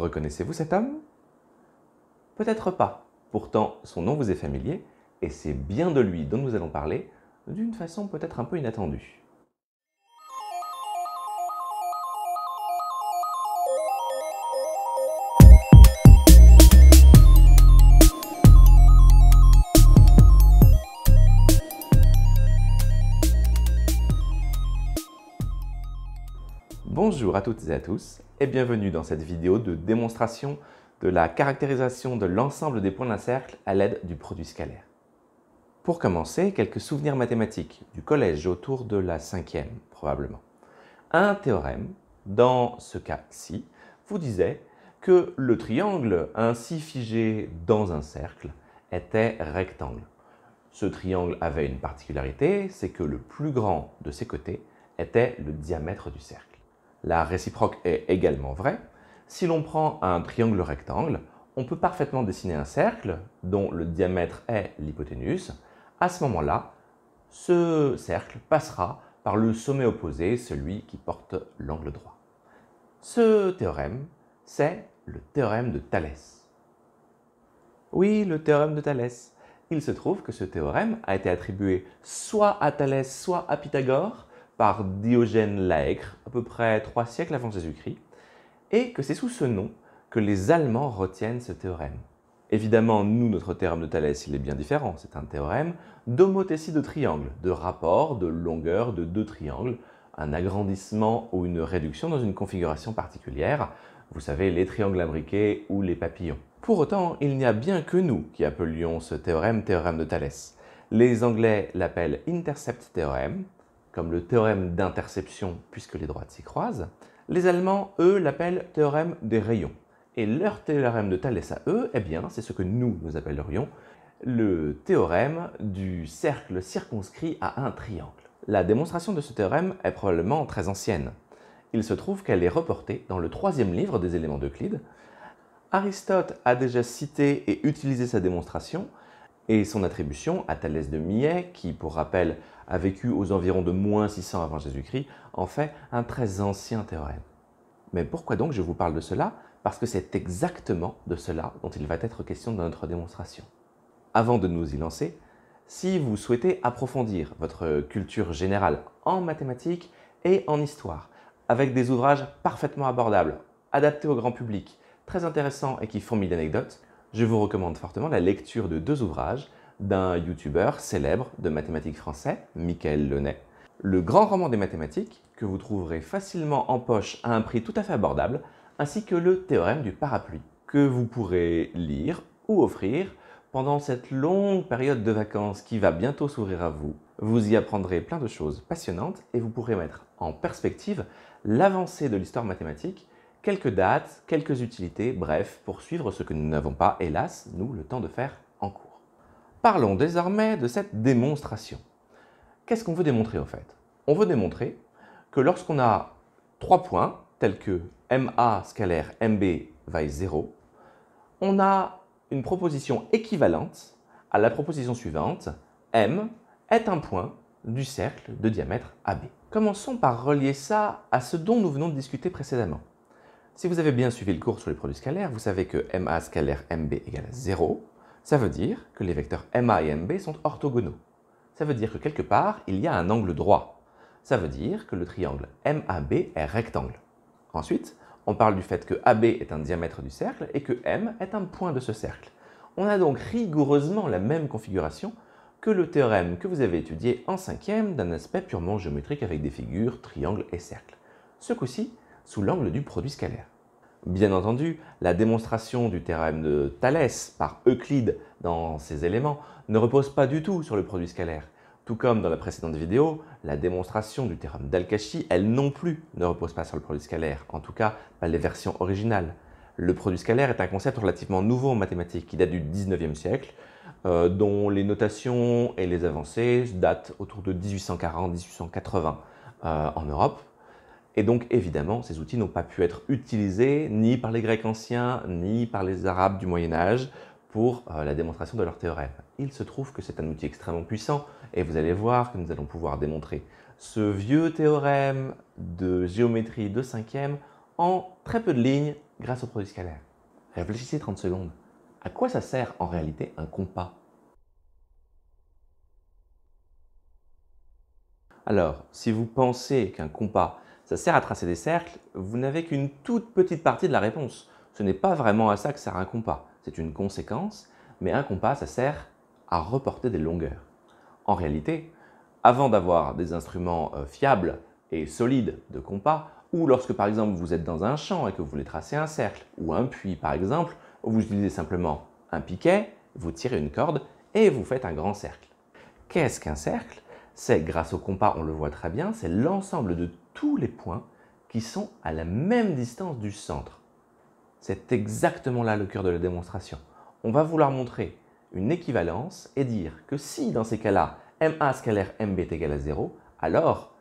Reconnaissez-vous cet homme Peut-être pas. Pourtant, son nom vous est familier, et c'est bien de lui dont nous allons parler, d'une façon peut-être un peu inattendue. Bonjour à toutes et à tous et bienvenue dans cette vidéo de démonstration de la caractérisation de l'ensemble des points d'un cercle à l'aide du produit scalaire. Pour commencer, quelques souvenirs mathématiques du collège autour de la cinquième probablement. Un théorème, dans ce cas-ci, vous disait que le triangle ainsi figé dans un cercle était rectangle. Ce triangle avait une particularité, c'est que le plus grand de ses côtés était le diamètre du cercle. La réciproque est également vraie. Si l'on prend un triangle rectangle, on peut parfaitement dessiner un cercle dont le diamètre est l'hypoténuse. À ce moment-là, ce cercle passera par le sommet opposé, celui qui porte l'angle droit. Ce théorème, c'est le théorème de Thalès. Oui, le théorème de Thalès. Il se trouve que ce théorème a été attribué soit à Thalès, soit à Pythagore par Diogène Laècre peu près trois siècles avant Jésus-Christ, et que c'est sous ce nom que les Allemands retiennent ce théorème. Évidemment, nous, notre théorème de Thalès, il est bien différent. C'est un théorème d'homothétie de triangle, de rapport de longueur de deux triangles, un agrandissement ou une réduction dans une configuration particulière, vous savez, les triangles abriqués ou les papillons. Pour autant, il n'y a bien que nous qui appelions ce théorème théorème de Thalès. Les Anglais l'appellent intercept théorème, comme le théorème d'interception puisque les droites s'y croisent, les Allemands, eux, l'appellent théorème des rayons. Et leur théorème de Thalès à eux, eh bien, c'est ce que nous, nous appellerions le théorème du cercle circonscrit à un triangle. La démonstration de ce théorème est probablement très ancienne. Il se trouve qu'elle est reportée dans le troisième livre des éléments d'Euclide. Aristote a déjà cité et utilisé sa démonstration, et son attribution à Thalès de Millet, qui, pour rappel, a vécu aux environs de moins 600 avant Jésus-Christ, en fait un très ancien théorème. Mais pourquoi donc je vous parle de cela Parce que c'est exactement de cela dont il va être question dans notre démonstration. Avant de nous y lancer, si vous souhaitez approfondir votre culture générale en mathématiques et en histoire, avec des ouvrages parfaitement abordables, adaptés au grand public, très intéressants et qui font mille anecdotes, je vous recommande fortement la lecture de deux ouvrages d'un youtubeur célèbre de mathématiques français, Michael Launay. Le grand roman des mathématiques, que vous trouverez facilement en poche à un prix tout à fait abordable, ainsi que le théorème du parapluie, que vous pourrez lire ou offrir pendant cette longue période de vacances qui va bientôt s'ouvrir à vous. Vous y apprendrez plein de choses passionnantes et vous pourrez mettre en perspective l'avancée de l'histoire mathématique quelques dates, quelques utilités, bref, pour suivre ce que nous n'avons pas, hélas, nous, le temps de faire en cours. Parlons désormais de cette démonstration. Qu'est-ce qu'on veut démontrer en fait On veut démontrer que lorsqu'on a trois points, tels que MA scalaire MB vaille 0, on a une proposition équivalente à la proposition suivante, M est un point du cercle de diamètre AB. Commençons par relier ça à ce dont nous venons de discuter précédemment. Si vous avez bien suivi le cours sur les produits scalaires, vous savez que MA scalaire MB égale à 0. Ça veut dire que les vecteurs MA et MB sont orthogonaux. Ça veut dire que quelque part, il y a un angle droit. Ça veut dire que le triangle MAB est rectangle. Ensuite, on parle du fait que AB est un diamètre du cercle et que M est un point de ce cercle. On a donc rigoureusement la même configuration que le théorème que vous avez étudié en cinquième d'un aspect purement géométrique avec des figures, triangles et cercles. Ce coup-ci, sous l'angle du produit scalaire. Bien entendu, la démonstration du théorème de Thalès par Euclide dans ses éléments ne repose pas du tout sur le produit scalaire. Tout comme dans la précédente vidéo, la démonstration du théorème d'Alcachie elle non plus ne repose pas sur le produit scalaire, en tout cas pas les versions originales. Le produit scalaire est un concept relativement nouveau en mathématiques qui date du 19e siècle, euh, dont les notations et les avancées datent autour de 1840-1880 euh, en Europe, et donc évidemment, ces outils n'ont pas pu être utilisés ni par les Grecs anciens, ni par les Arabes du Moyen Âge pour euh, la démonstration de leur théorème. Il se trouve que c'est un outil extrêmement puissant et vous allez voir que nous allons pouvoir démontrer ce vieux théorème de géométrie de cinquième en très peu de lignes grâce au produit scalaire. Réfléchissez 30 secondes. À quoi ça sert en réalité un compas Alors, si vous pensez qu'un compas ça sert à tracer des cercles, vous n'avez qu'une toute petite partie de la réponse. Ce n'est pas vraiment à ça que sert un compas, c'est une conséquence, mais un compas, ça sert à reporter des longueurs. En réalité, avant d'avoir des instruments euh, fiables et solides de compas, ou lorsque par exemple vous êtes dans un champ et que vous voulez tracer un cercle, ou un puits par exemple, vous utilisez simplement un piquet, vous tirez une corde et vous faites un grand cercle. Qu'est-ce qu'un cercle C'est grâce au compas, on le voit très bien, c'est l'ensemble de tous les points qui sont à la même distance du centre. C'est exactement là le cœur de la démonstration. On va vouloir montrer une équivalence et dire que si dans ces cas-là, MA scalaire MB est égal à 0, alors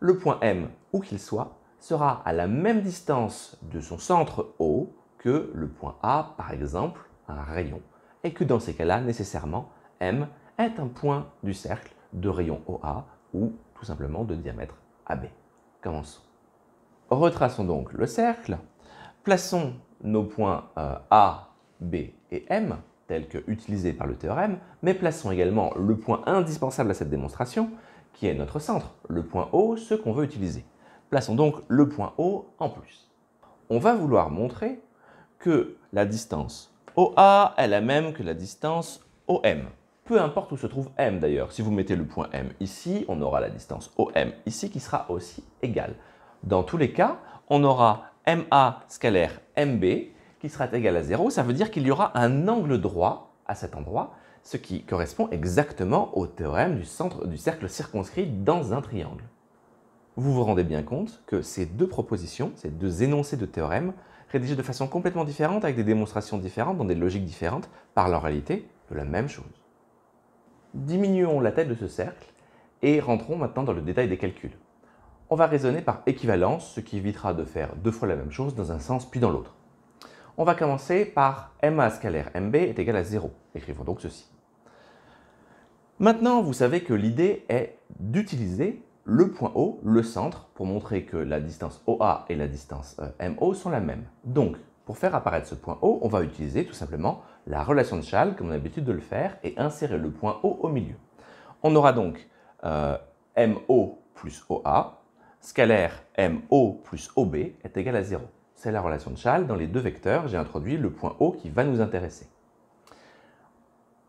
le point M, où qu'il soit, sera à la même distance de son centre O que le point A, par exemple, un rayon, et que dans ces cas-là, nécessairement, M est un point du cercle de rayon OA ou tout simplement de diamètre AB. Retraçons donc le cercle. Plaçons nos points euh, A, B et M, tels que utilisés par le théorème, mais plaçons également le point indispensable à cette démonstration, qui est notre centre, le point O, ce qu'on veut utiliser. Plaçons donc le point O en plus. On va vouloir montrer que la distance OA est la même que la distance OM peu importe où se trouve M d'ailleurs. Si vous mettez le point M ici, on aura la distance OM ici qui sera aussi égale. Dans tous les cas, on aura MA scalaire MB qui sera égal à 0. Ça veut dire qu'il y aura un angle droit à cet endroit, ce qui correspond exactement au théorème du centre du cercle circonscrit dans un triangle. Vous vous rendez bien compte que ces deux propositions, ces deux énoncés de théorème, rédigés de façon complètement différente, avec des démonstrations différentes, dans des logiques différentes, parlent en réalité de la même chose. Diminuons la taille de ce cercle et rentrons maintenant dans le détail des calculs. On va raisonner par équivalence, ce qui évitera de faire deux fois la même chose dans un sens puis dans l'autre. On va commencer par MA scalaire MB est égal à 0. Écrivons donc ceci. Maintenant, vous savez que l'idée est d'utiliser le point O, le centre, pour montrer que la distance OA et la distance euh, MO sont la même. Donc, pour faire apparaître ce point O, on va utiliser tout simplement la relation de Schall, comme on a l'habitude de le faire, et insérer le point O au milieu. On aura donc euh, MO plus OA, scalaire MO plus OB est égal à 0. C'est la relation de Schall. Dans les deux vecteurs, j'ai introduit le point O qui va nous intéresser.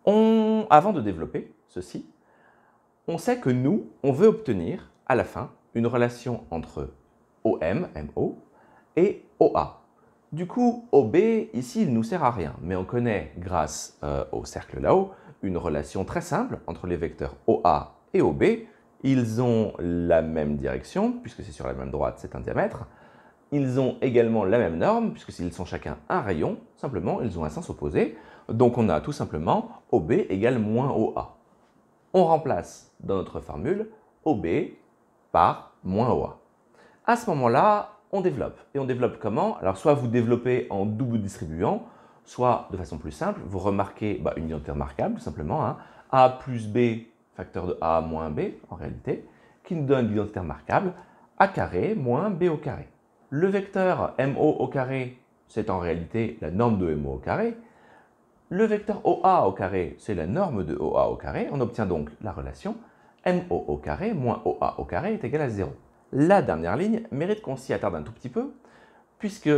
avant de développer ceci, on sait que nous, on veut obtenir à la fin une relation entre OM, MO, et OA, du coup, OB, ici, il nous sert à rien, mais on connaît, grâce euh, au cercle là-haut, une relation très simple entre les vecteurs OA et OB. Ils ont la même direction, puisque c'est sur la même droite, c'est un diamètre. Ils ont également la même norme, puisque s'ils sont chacun un rayon, simplement, ils ont un sens opposé. Donc on a tout simplement OB égale moins OA. On remplace dans notre formule OB par moins OA. À ce moment-là, on développe. Et on développe comment Alors soit vous développez en double distribuant, soit de façon plus simple, vous remarquez bah, une identité remarquable, tout simplement, hein, A plus B, facteur de A moins B, en réalité, qui nous donne l'identité remarquable, A carré moins B au carré. Le vecteur MO au carré, c'est en réalité la norme de MO au carré. Le vecteur OA au carré, c'est la norme de OA au carré. On obtient donc la relation MO au carré moins OA au carré est égal à 0. La dernière ligne mérite qu'on s'y attarde un tout petit peu, puisque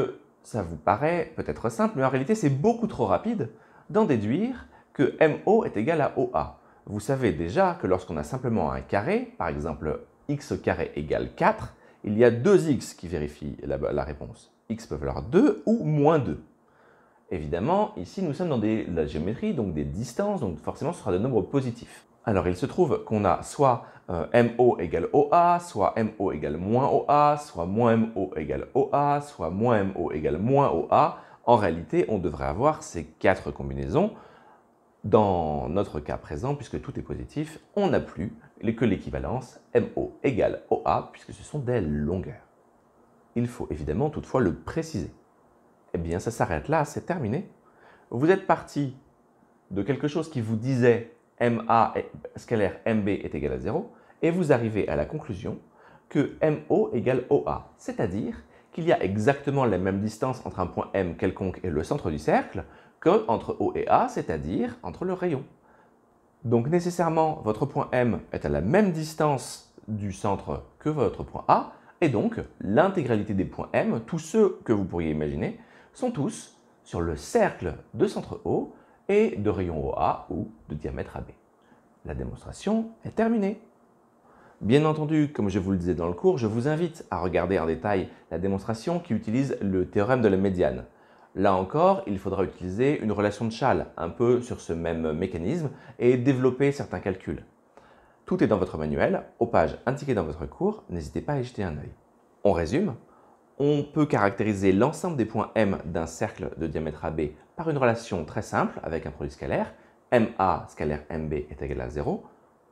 ça vous paraît peut-être simple, mais en réalité c'est beaucoup trop rapide d'en déduire que MO est égal à OA. Vous savez déjà que lorsqu'on a simplement un carré, par exemple x carré égale 4, il y a deux x qui vérifient la, réponse. x peut valoir 2 ou moins 2. Évidemment, ici nous sommes dans la géométrie, donc des distances, donc forcément ce sera des nombres positifs. Alors il se trouve qu'on a soit euh, MO égale OA, soit MO égale moins OA, soit moins MO égale OA, soit moins MO égale moins OA. En réalité, on devrait avoir ces quatre combinaisons. Dans notre cas présent, puisque tout est positif, on n'a plus que l'équivalence MO égale OA, puisque ce sont des longueurs. Il faut évidemment toutefois le préciser. Eh bien, ça s'arrête là, c'est terminé. Vous êtes parti de quelque chose qui vous disait MA scalaire MB est égal à 0, et vous arrivez à la conclusion que MO égale OA, c'est-à-dire qu'il y a exactement la même distance entre un point M quelconque et le centre du cercle qu'entre O et A, c'est-à-dire entre le rayon. Donc nécessairement, votre point M est à la même distance du centre que votre point A, et donc l'intégralité des points M, tous ceux que vous pourriez imaginer, sont tous sur le cercle de centre O et de rayon OA ou de diamètre AB. La démonstration est terminée. Bien entendu, comme je vous le disais dans le cours, je vous invite à regarder en détail la démonstration qui utilise le théorème de la médiane. Là encore, il faudra utiliser une relation de Chasles, un peu sur ce même mécanisme, et développer certains calculs. Tout est dans votre manuel, aux pages indiquées dans votre cours, n'hésitez pas à y jeter un œil. On résume on peut caractériser l'ensemble des points M d'un cercle de diamètre AB par une relation très simple avec un produit scalaire. MA scalaire MB est égal à 0.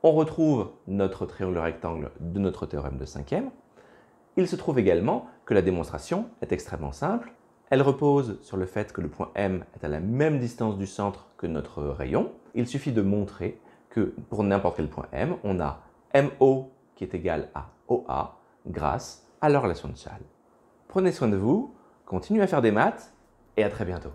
On retrouve notre triangle rectangle de notre théorème de cinquième. Il se trouve également que la démonstration est extrêmement simple. Elle repose sur le fait que le point M est à la même distance du centre que notre rayon. Il suffit de montrer que pour n'importe quel point M, on a MO qui est égal à OA grâce à la relation de Charles. Prenez soin de vous, continuez à faire des maths et à très bientôt.